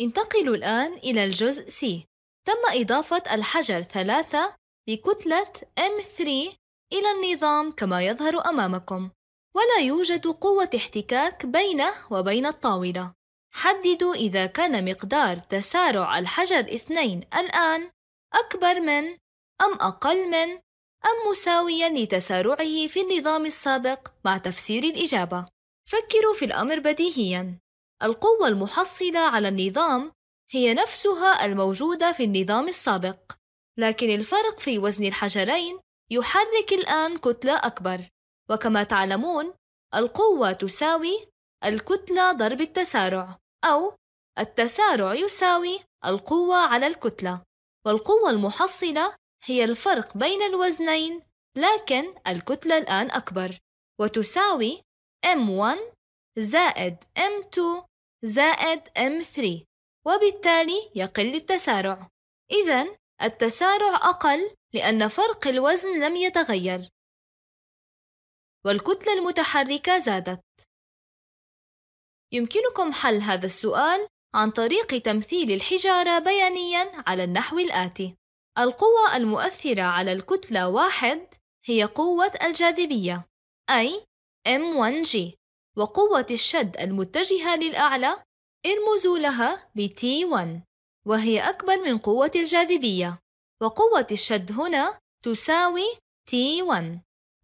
انتقلوا الآن إلى الجزء C تم إضافة الحجر 3 بكتله بكتلة M3 إلى النظام كما يظهر أمامكم ولا يوجد قوة احتكاك بينه وبين الطاولة حددوا إذا كان مقدار تسارع الحجر 2 الآن أكبر من أم أقل من أم مساويا لتسارعه في النظام السابق مع تفسير الإجابة فكروا في الأمر بديهيا القوة المحصلة على النظام هي نفسها الموجودة في النظام السابق، لكن الفرق في وزن الحجرين يحرك الآن كتلة أكبر، وكما تعلمون القوة تساوي الكتلة ضرب التسارع، أو التسارع يساوي القوة على الكتلة، والقوة المحصلة هي الفرق بين الوزنين، لكن الكتلة الآن أكبر، وتساوي M1 زائد M2 زائد M3 وبالتالي يقل التسارع إذا التسارع أقل لأن فرق الوزن لم يتغير والكتلة المتحركة زادت يمكنكم حل هذا السؤال عن طريق تمثيل الحجارة بيانياً على النحو الآتي القوة المؤثرة على الكتلة واحد هي قوة الجاذبية أي M1G وقوة الشد المتجهة للأعلى ارمزوا لها بـ T1 وهي أكبر من قوة الجاذبية وقوة الشد هنا تساوي T1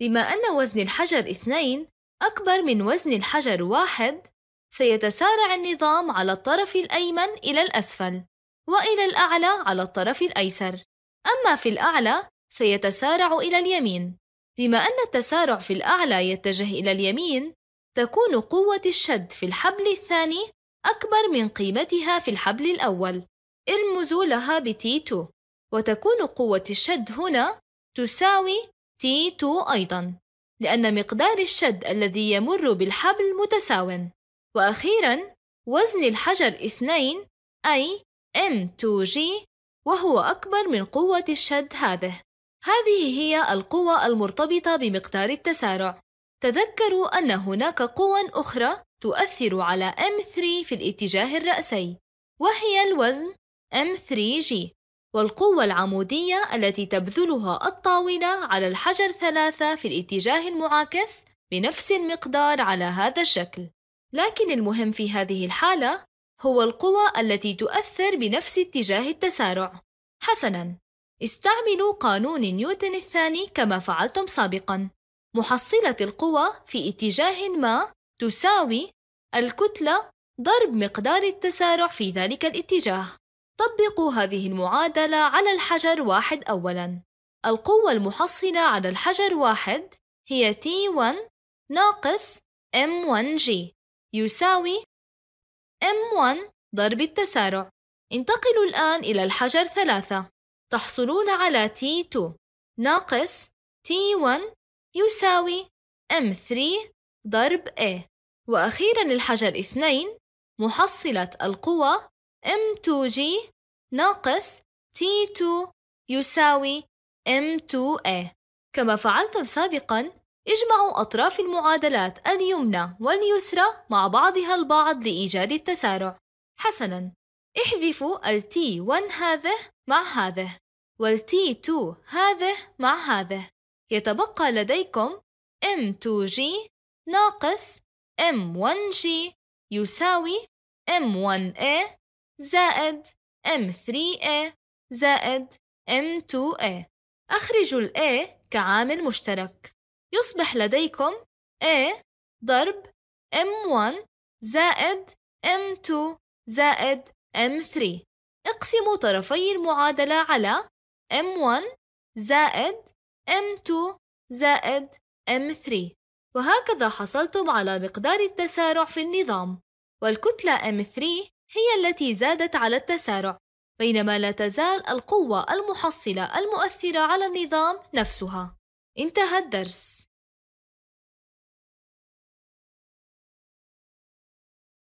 بما أن وزن الحجر 2 أكبر من وزن الحجر 1 سيتسارع النظام على الطرف الأيمن إلى الأسفل وإلى الأعلى على الطرف الأيسر أما في الأعلى سيتسارع إلى اليمين بما أن التسارع في الأعلى يتجه إلى اليمين تكون قوة الشد في الحبل الثاني أكبر من قيمتها في الحبل الأول ارمزوا لها بـ T2 وتكون قوة الشد هنا تساوي T2 أيضا لأن مقدار الشد الذي يمر بالحبل متساو وأخيرا وزن الحجر 2 أي M2G وهو أكبر من قوة الشد هذه هذه هي القوة المرتبطة بمقدار التسارع تذكروا أن هناك قوى أخرى تؤثر على M3 في الاتجاه الرأسي وهي الوزن M3G والقوة العمودية التي تبذلها الطاولة على الحجر ثلاثة في الاتجاه المعاكس بنفس المقدار على هذا الشكل لكن المهم في هذه الحالة هو القوى التي تؤثر بنفس اتجاه التسارع حسناً استعملوا قانون نيوتن الثاني كما فعلتم سابقاً محصلة القوى في اتجاه ما تساوي الكتلة ضرب مقدار التسارع في ذلك الاتجاه طبقوا هذه المعادلة على الحجر واحد أولاً القوة المحصلة على الحجر واحد هي T1 ناقص M1G يساوي M1 ضرب التسارع انتقلوا الآن إلى الحجر ثلاثة تحصلون على T2 ناقص T1 يساوي M3 ضرب A وأخيرا الحجر 2 محصلة القوى M2G ناقص T2 يساوي M2A كما فعلتم سابقا اجمعوا أطراف المعادلات اليمنى واليسرى مع بعضها البعض لإيجاد التسارع حسناً احذفوا التي 1 هذه مع هذه والتي 2 هذه مع هذه يتبقى لديكم M2G ناقص M1G يساوي M1A زائد M3A زائد M2A أخرجوا الـ A كعامل مشترك يصبح لديكم A ضرب M1 زائد M2 زائد M3 اقسموا طرفي المعادلة على M1 زائد M2 زائد M3 وهكذا حصلتم على مقدار التسارع في النظام والكتلة M3 هي التي زادت على التسارع بينما لا تزال القوة المحصلة المؤثرة على النظام نفسها انتهى الدرس